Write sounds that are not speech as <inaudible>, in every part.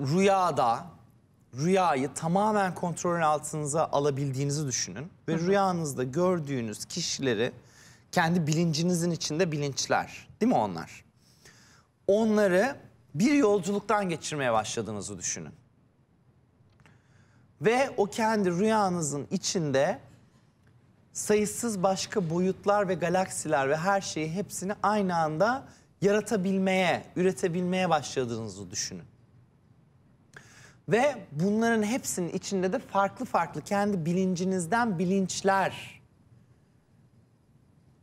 rüyada rüyayı tamamen kontrol altınıza alabildiğinizi düşünün. Ve Hı -hı. rüyanızda gördüğünüz kişileri kendi bilincinizin içinde bilinçler. Değil mi onlar? Onları bir yolculuktan geçirmeye başladığınızı düşünün. Ve o kendi rüyanızın içinde sayısız başka boyutlar ve galaksiler ve her şeyi hepsini aynı anda yaratabilmeye, üretebilmeye başladığınızı düşünün. Ve bunların hepsinin içinde de farklı farklı kendi bilincinizden bilinçler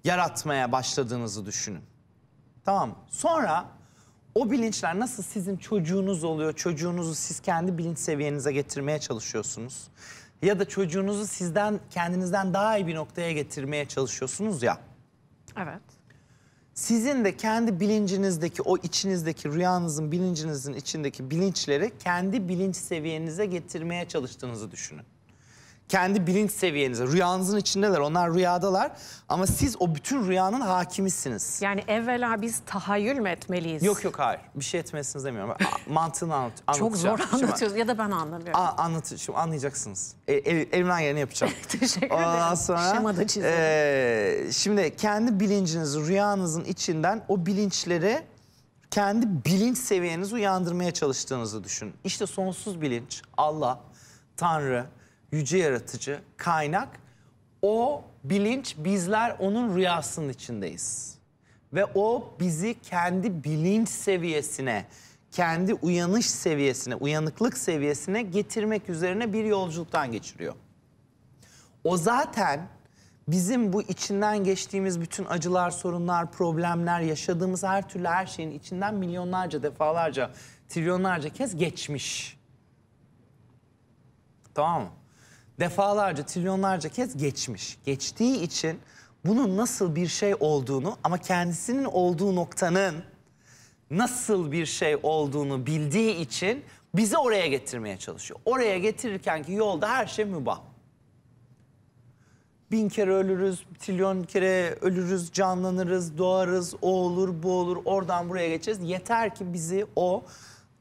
yaratmaya başladığınızı düşünün. Tamam Sonra o bilinçler nasıl sizin çocuğunuz oluyor, çocuğunuzu siz kendi bilinç seviyenize getirmeye çalışıyorsunuz. Ya da çocuğunuzu sizden, kendinizden daha iyi bir noktaya getirmeye çalışıyorsunuz ya. Evet sizin de kendi bilincinizdeki o içinizdeki rüyanızın bilincinizin içindeki bilinçleri kendi bilinç seviyenize getirmeye çalıştığınızı düşünün kendi bilinç seviyenize. Rüyanızın içindeler. Onlar rüyadalar. Ama siz o bütün rüyanın hakimisiniz. Yani evvela biz tahayyül mü etmeliyiz? Yok yok hayır. Bir şey etmesiniz demiyorum. Mantığını anlat anlatacağım. Çok zor anlatıyoruz ya da ben anlamıyorum. A anlat şimdi anlayacaksınız. E, elimden geleni yapacağım. <laughs> Teşekkür ederim. Ondan sonra, Şemada çizelim. E, şimdi kendi bilincinizi rüyanızın içinden o bilinçleri kendi bilinç seviyenizi uyandırmaya çalıştığınızı düşünün. İşte sonsuz bilinç, Allah, Tanrı, yüce yaratıcı, kaynak. O bilinç bizler onun rüyasının içindeyiz. Ve o bizi kendi bilinç seviyesine, kendi uyanış seviyesine, uyanıklık seviyesine getirmek üzerine bir yolculuktan geçiriyor. O zaten bizim bu içinden geçtiğimiz bütün acılar, sorunlar, problemler, yaşadığımız her türlü her şeyin içinden milyonlarca, defalarca, trilyonlarca kez geçmiş. Tamam mı? defalarca, trilyonlarca kez geçmiş. Geçtiği için bunun nasıl bir şey olduğunu ama kendisinin olduğu noktanın nasıl bir şey olduğunu bildiği için bizi oraya getirmeye çalışıyor. Oraya getirirken ki yolda her şey mübah. Bin kere ölürüz, trilyon kere ölürüz, canlanırız, doğarız, o olur, bu olur, oradan buraya geçeceğiz. Yeter ki bizi o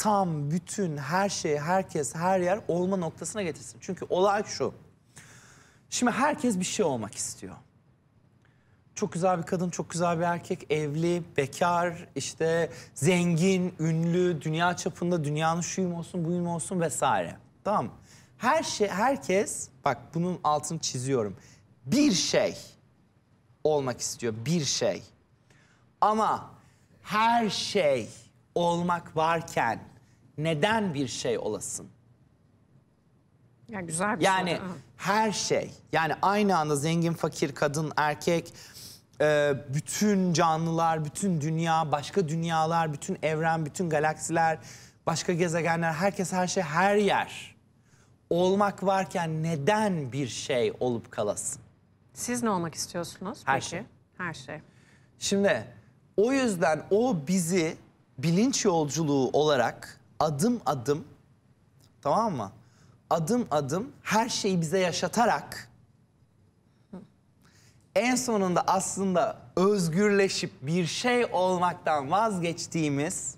tam, bütün, her şey, herkes, her yer olma noktasına getirsin. Çünkü olay şu. Şimdi herkes bir şey olmak istiyor. Çok güzel bir kadın, çok güzel bir erkek, evli, bekar, işte zengin, ünlü, dünya çapında dünyanın şuyum olsun, buyum olsun vesaire. Tamam Her şey, herkes, bak bunun altını çiziyorum. Bir şey olmak istiyor, bir şey. Ama her şey olmak varken neden bir şey olasın? Ya güzel bir yani soru. her şey yani aynı anda zengin fakir kadın erkek e, bütün canlılar bütün dünya başka dünyalar bütün evren bütün galaksiler başka gezegenler herkes her şey her yer olmak varken neden bir şey olup kalasın? Siz ne olmak istiyorsunuz? Her peki? şey. Her şey. Şimdi o yüzden o bizi bilinç yolculuğu olarak adım adım tamam mı? Adım adım her şeyi bize yaşatarak en sonunda aslında özgürleşip bir şey olmaktan vazgeçtiğimiz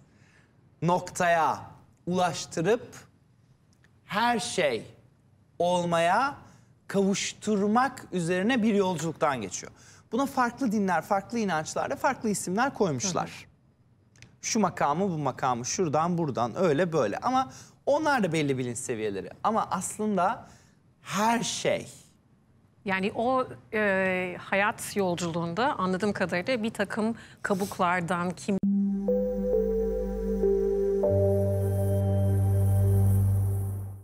noktaya ulaştırıp her şey olmaya kavuşturmak üzerine bir yolculuktan geçiyor. Buna farklı dinler, farklı inançlarda farklı isimler koymuşlar. Hı hı şu makamı bu makamı şuradan buradan öyle böyle ama onlar da belli bilinç seviyeleri ama aslında her şey. Yani o e, hayat yolculuğunda anladığım kadarıyla bir takım kabuklardan kim...